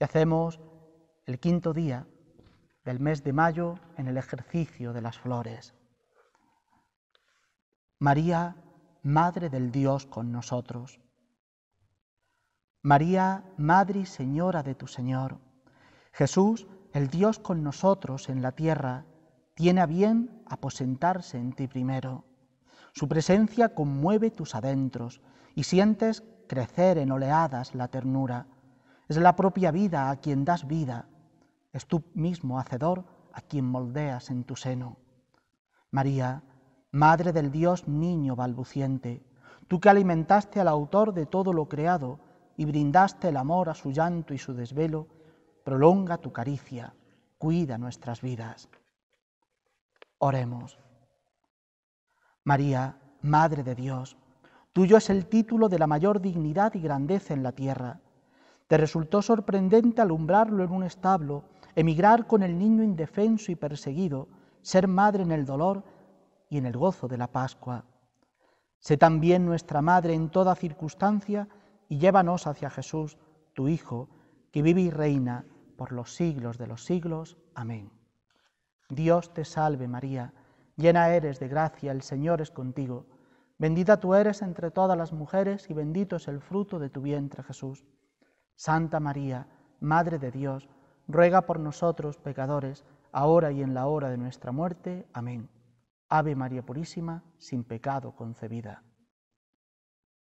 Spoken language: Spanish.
Y hacemos el quinto día del mes de mayo en el ejercicio de las flores. María, Madre del Dios con nosotros. María, Madre y Señora de tu Señor. Jesús, el Dios con nosotros en la tierra, tiene a bien aposentarse en ti primero. Su presencia conmueve tus adentros y sientes crecer en oleadas la ternura. Es la propia vida a quien das vida. Es tú mismo, hacedor, a quien moldeas en tu seno. María, Madre del Dios niño balbuciente, tú que alimentaste al autor de todo lo creado y brindaste el amor a su llanto y su desvelo, prolonga tu caricia, cuida nuestras vidas. Oremos. María, Madre de Dios, tuyo es el título de la mayor dignidad y grandeza en la tierra te resultó sorprendente alumbrarlo en un establo, emigrar con el niño indefenso y perseguido, ser madre en el dolor y en el gozo de la Pascua. Sé también nuestra madre en toda circunstancia y llévanos hacia Jesús, tu Hijo, que vive y reina por los siglos de los siglos. Amén. Dios te salve María, llena eres de gracia, el Señor es contigo. Bendita tú eres entre todas las mujeres y bendito es el fruto de tu vientre Jesús. Santa María, Madre de Dios, ruega por nosotros pecadores, ahora y en la hora de nuestra muerte. Amén. Ave María Purísima, sin pecado concebida.